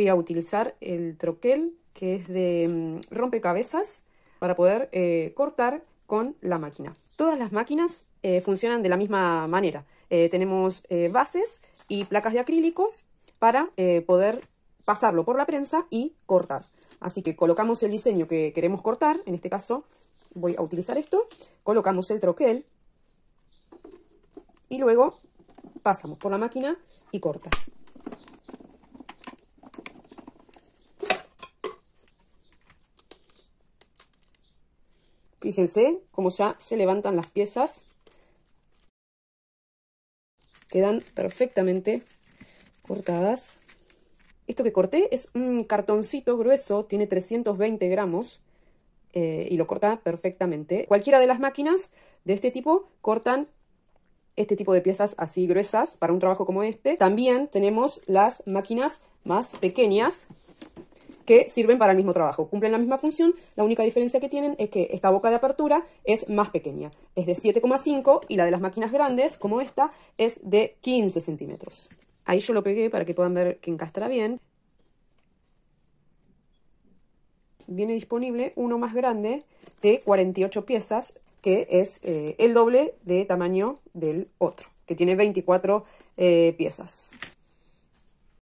voy a utilizar el troquel que es de mm, rompecabezas para poder eh, cortar con la máquina. Todas las máquinas eh, funcionan de la misma manera. Eh, tenemos bases y placas de acrílico para poder pasarlo por la prensa y cortar. Así que colocamos el diseño que queremos cortar, en este caso voy a utilizar esto, colocamos el troquel y luego pasamos por la máquina y corta. Fíjense cómo ya se levantan las piezas. Quedan perfectamente cortadas. Esto que corté es un cartoncito grueso, tiene 320 gramos eh, y lo corta perfectamente. Cualquiera de las máquinas de este tipo cortan este tipo de piezas así gruesas para un trabajo como este. También tenemos las máquinas más pequeñas que sirven para el mismo trabajo, cumplen la misma función, la única diferencia que tienen es que esta boca de apertura es más pequeña, es de 7,5 y la de las máquinas grandes, como esta, es de 15 centímetros. Ahí yo lo pegué para que puedan ver que encastra bien. Viene disponible uno más grande de 48 piezas, que es eh, el doble de tamaño del otro, que tiene 24 eh, piezas.